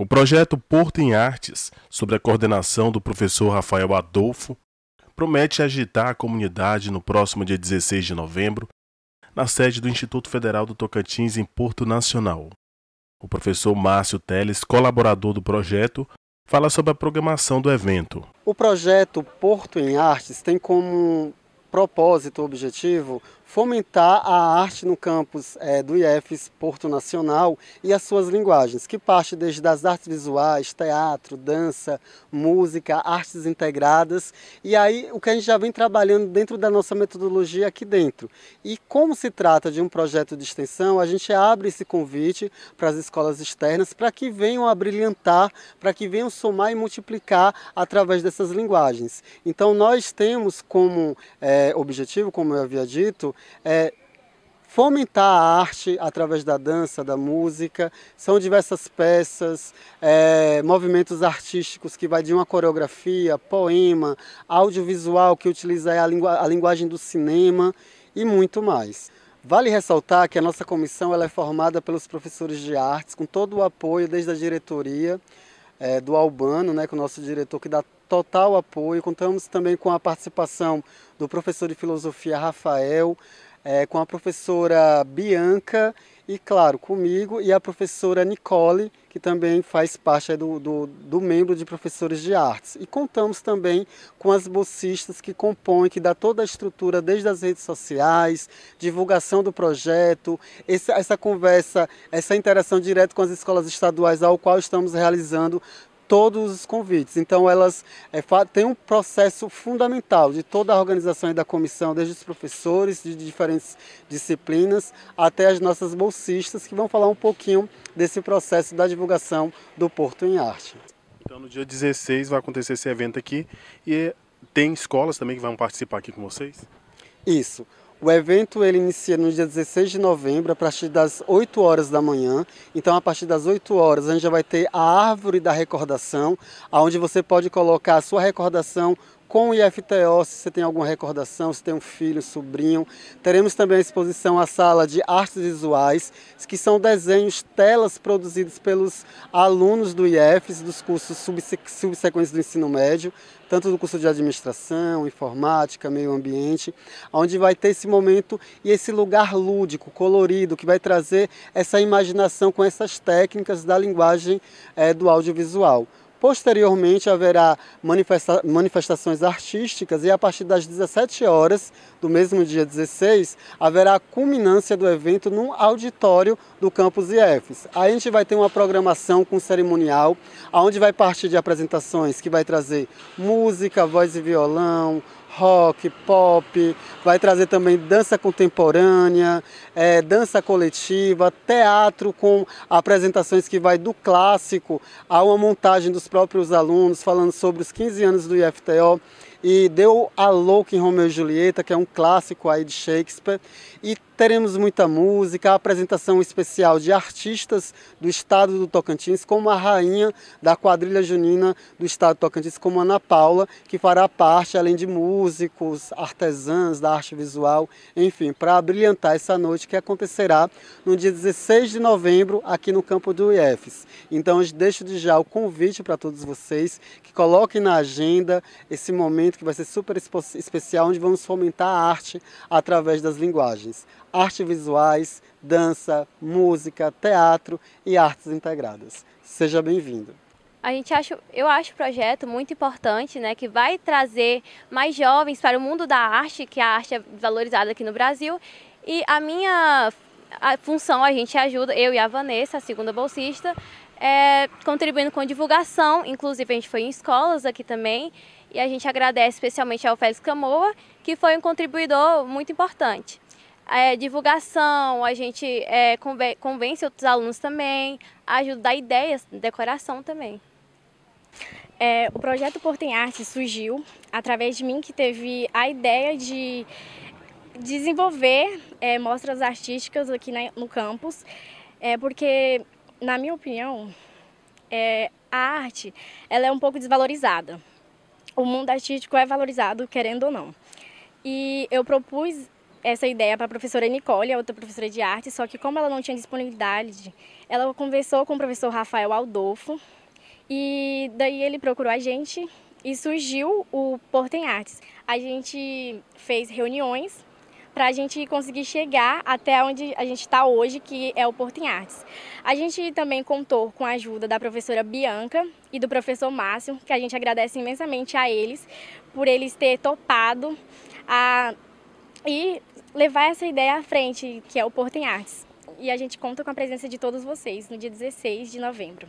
O projeto Porto em Artes, sob a coordenação do professor Rafael Adolfo, promete agitar a comunidade no próximo dia 16 de novembro, na sede do Instituto Federal do Tocantins, em Porto Nacional. O professor Márcio Teles, colaborador do projeto, fala sobre a programação do evento. O projeto Porto em Artes tem como propósito, objetivo, fomentar a arte no campus é, do IEFES Porto Nacional e as suas linguagens, que parte desde das artes visuais, teatro, dança, música, artes integradas, e aí o que a gente já vem trabalhando dentro da nossa metodologia aqui dentro. E como se trata de um projeto de extensão, a gente abre esse convite para as escolas externas para que venham a brilhantar, para que venham somar e multiplicar através dessas linguagens. Então nós temos como é, objetivo, como eu havia dito, é fomentar a arte através da dança, da música. São diversas peças, é, movimentos artísticos que vai de uma coreografia, poema, audiovisual que utiliza a, lingu a linguagem do cinema e muito mais. Vale ressaltar que a nossa comissão ela é formada pelos professores de artes, com todo o apoio desde a diretoria é, do Albano, né, com o nosso diretor que dá total apoio. Contamos também com a participação do professor de filosofia Rafael, é, com a professora Bianca e, claro, comigo e a professora Nicole, que também faz parte do, do, do, membro de professores de artes. E contamos também com as bolsistas que compõem, que dá toda a estrutura desde as redes sociais, divulgação do projeto, essa conversa, essa interação direta com as escolas estaduais, ao qual estamos realizando todos os convites. Então, elas é, têm um processo fundamental de toda a organização e da comissão, desde os professores de diferentes disciplinas até as nossas bolsistas, que vão falar um pouquinho desse processo da divulgação do Porto em Arte. Então, no dia 16 vai acontecer esse evento aqui e é, tem escolas também que vão participar aqui com vocês? Isso. O evento ele inicia no dia 16 de novembro, a partir das 8 horas da manhã. Então, a partir das 8 horas, a gente já vai ter a árvore da recordação, onde você pode colocar a sua recordação com o IFTO, se você tem alguma recordação, se tem um filho, um sobrinho, teremos também a exposição à sala de artes visuais, que são desenhos, telas produzidos pelos alunos do IEFES, dos cursos subsequentes do ensino médio, tanto do curso de administração, informática, meio ambiente, onde vai ter esse momento e esse lugar lúdico, colorido, que vai trazer essa imaginação com essas técnicas da linguagem é, do audiovisual. Posteriormente haverá manifesta manifestações artísticas e a partir das 17 horas do mesmo dia 16 haverá a culminância do evento no auditório do campus IEFES. Aí a gente vai ter uma programação com cerimonial, onde vai partir de apresentações que vai trazer música, voz e violão, rock, pop, vai trazer também dança contemporânea, é, dança coletiva, teatro com apresentações que vai do clássico a uma montagem dos próprios alunos, falando sobre os 15 anos do IFTO e deu a louca em Romeu e Julieta, que é um clássico aí de Shakespeare, e teremos muita música, apresentação especial de artistas do estado do Tocantins, como a rainha da quadrilha junina do estado do Tocantins, como Ana Paula, que fará parte, além de músicos, artesãs da arte visual, enfim, para brilhantar essa noite que acontecerá no dia 16 de novembro aqui no campo do IEFES. Então, eu deixo de já o convite para todos vocês que coloquem na agenda esse momento que vai ser super especial, onde vamos fomentar a arte através das linguagens. Artes visuais, dança, música, teatro e artes integradas. Seja bem-vindo a gente acha, eu acho o projeto muito importante, né, que vai trazer mais jovens para o mundo da arte, que a arte é valorizada aqui no Brasil. E a minha a função, a gente ajuda, eu e a Vanessa, a segunda bolsista, é, contribuindo com divulgação. Inclusive, a gente foi em escolas aqui também. E a gente agradece especialmente ao Félix Camoa, que foi um contribuidor muito importante. É, divulgação, a gente é, convence outros alunos também, ajuda a dar ideias, decoração também. É, o projeto Porto em Arte surgiu através de mim que teve a ideia de desenvolver é, mostras artísticas aqui na, no campus, é, porque na minha opinião, é, a arte ela é um pouco desvalorizada. O mundo artístico é valorizado, querendo ou não. E eu propus essa ideia para a professora Nicole, a outra professora de arte, só que como ela não tinha disponibilidade, ela conversou com o professor Rafael Aldolfo e daí ele procurou a gente e surgiu o Portem Artes. A gente fez reuniões para a gente conseguir chegar até onde a gente está hoje, que é o Porto em Artes. A gente também contou com a ajuda da professora Bianca e do professor Márcio, que a gente agradece imensamente a eles por eles ter topado a e levar essa ideia à frente, que é o Porto em Artes. E a gente conta com a presença de todos vocês no dia 16 de novembro.